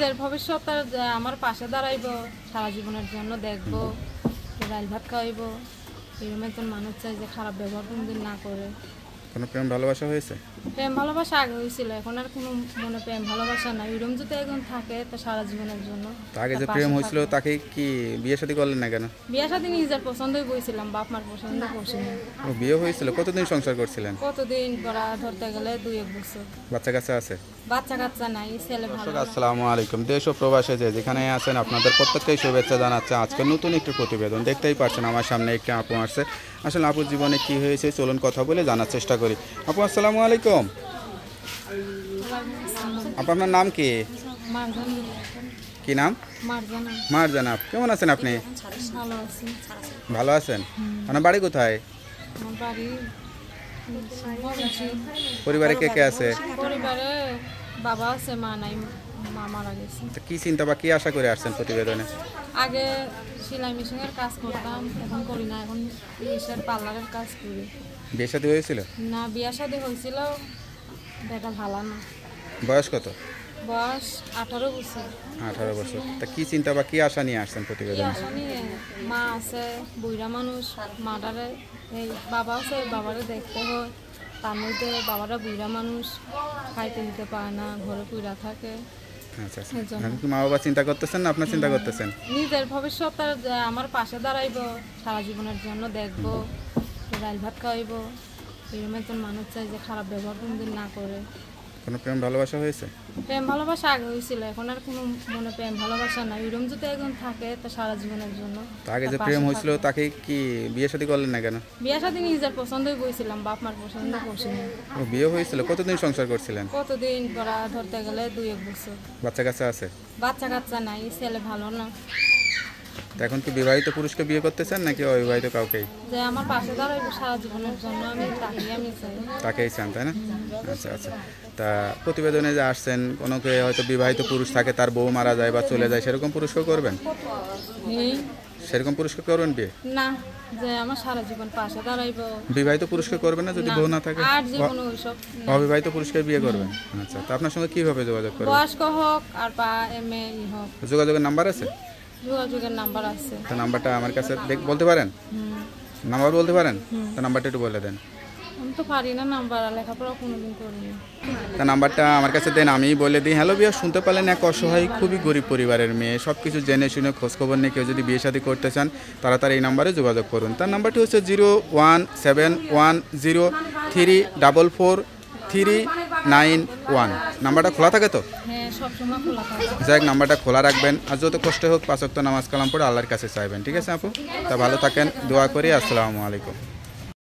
নিজের ভবিষ্যৎ আমার পাশে দাঁড়াইব সারা জীবনের জন্য দেখব রাইল ভাত খাওয়াইব এরকম একজন মানুষ চাই যে খারাপ ব্যবহার কোনদিন না করে কোনো প্রেম ভালোবাসা হয়েছে প্রেম ভালোবাসা আগে হয়েছিল এখন আর কোনো মনে প্রেম ভালোবাসা নাই ওরম যদি এখন থাকে তো সারা জীবনের জন্য আগে যে প্রেম হয়েছিল তাকে কি বিয়ে শাদী করলেন না কেন বিয়ে শাদী নিজের পছন্দই বইছিলাম বাপ মার পছন্দ করছিলাম ও বিয়ে হয়েছিল কতদিন সংসার করছিলেন কতদিন পরা ধরতে গেলে দুই এক বছর বাচ্চা কাচ্চা আছে বাচ্চা কাচ্চা নাই ছেলে ভালো আসসালামু আলাইকুম দেশ ও প্রবাসে যে যেখানে আছেন আপনাদের প্রত্যেককে শুভেচ্ছা জানাচ্ছি আজকে নতুন একটি প্রতিবেদন দেখতেই পাচ্ছেন আমার সামনে একটি আপু আসছে আসলে আপুর জীবনে কি হয়েছে চলুন কথা বলে জানার চেষ্টা করি আপু আসসালামু আলাইকুম আপনার নাম কি কি নাম মার মারজানা কেমন আছেন আপনি ভালো আছেন আপনার বাড়ি কোথায় পরিবারে কে কে আছে কি চিন্তা বা কি আশা করে আসছেন প্রতিবেদনে আগে সেলাই মেশিনের কাজ করতাম এখন করি না এখন পার্লারের কাজ করি বিয়ে শাদী হয়েছিল না বিয়ে শাদী হয়েছিল বেটা ভালো না বয়স কত বয়স আঠারো বছর আঠারো বছর তা কি চিন্তা বা কি আশা নিয়ে আসছেন প্রতিবেদন মা আছে বুড়া মানুষ মাটারে এই বাবা আছে বাবারে দেখতে হয় তার মধ্যে বাবারা বুড়া মানুষ খাইতে নিতে পারে না ঘরে পুরা থাকে আচ্ছা, আচ্ছা। মা বাবা চিন্তা করতেছেন না আপনার চিন্তা করতেছেন নিজের ভবিষ্যৎ আমার পাশে দাঁড়াইব সারা জীবনের জন্য দেখবো গাল ভাত খাওয়াইব এরকম একজন মানুষ চাই যে খারাপ ব্যবহার কোনদিন না করে কোনো প্রেম ভালোবাসা হয়েছে প্রেম ভালোবাসা আগে হয়েছিল এখন আর কোনো মনে প্রেম ভালোবাসা নাই এরকম যদি একজন থাকে তা সারা জীবনের জন্য আগে যে প্রেম হয়েছিল তাকে কি বিয়ে শাদী করলেন না কেন বিয়ে শাদী নিজের পছন্দই বইছিলাম বাপ মার পছন্দ করছিল ও বিয়ে হয়েছিল কতদিন সংসার করছিলেন কতদিন ধরা ধরতে গেলে দুই এক বছর বাচ্চা কাচ্চা আছে বাচ্চা কাচ্চা নাই ছেলে ভালো না এখন কি বিবাহিত পুরুষকে বিয়ে করতে চান নাকি অবিবাহিত কাউকেই তাকেই চান তাই না আচ্ছা আচ্ছা তা প্রতিবেদনে যে আসছেন কোনোকে হয়তো বিবাহিত পুরুষ থাকে তার বউ মারা যায় বা চলে যায় সেরকম পুরুষকে করবেন সেরকম পুরুষকে করবেন বিয়ে না বিবাহিত পুরুষকে করবেন না যদি বউ না থাকে অবিবাহিত পুরুষকে বিয়ে করবেন আচ্ছা তো আপনার সঙ্গে কিভাবে যোগাযোগ করবেন যোগাযোগের নাম্বার আছে যোগাযোগের নাম্বার আছে তো নাম্বারটা আমার কাছে দেখ বলতে পারেন নাম্বার বলতে পারেন তো নাম্বারটা একটু বলে দেন আমি তো পারি না নাম্বার লেখাপড়া কোনোদিন করিনি তা নাম্বারটা আমার কাছে দেন আমি বলে দিই হ্যালো বিয়া শুনতে পারলেন এক অসহায় খুবই গরিব পরিবারের মেয়ে সব কিছু জেনে শুনে খোঁজখবর নিয়ে কেউ যদি বিয়ে শাদী করতে চান তারা তার এই নাম্বারে যোগাযোগ করুন তার নাম্বারটি হচ্ছে zero one seven one zero three double four three nine one নাম্বারটা খোলা থাকে তো যাই হ্যাঁ, নাম্বারটা খোলা রাখবেন আর যত কষ্ট হোক পাঁচক্ত নামাজ কালাম পড়ে আল্লাহর কাছে চাইবেন ঠিক আছে আপু তা ভালো থাকেন দোয়া করি আসসালামু আলাইকুম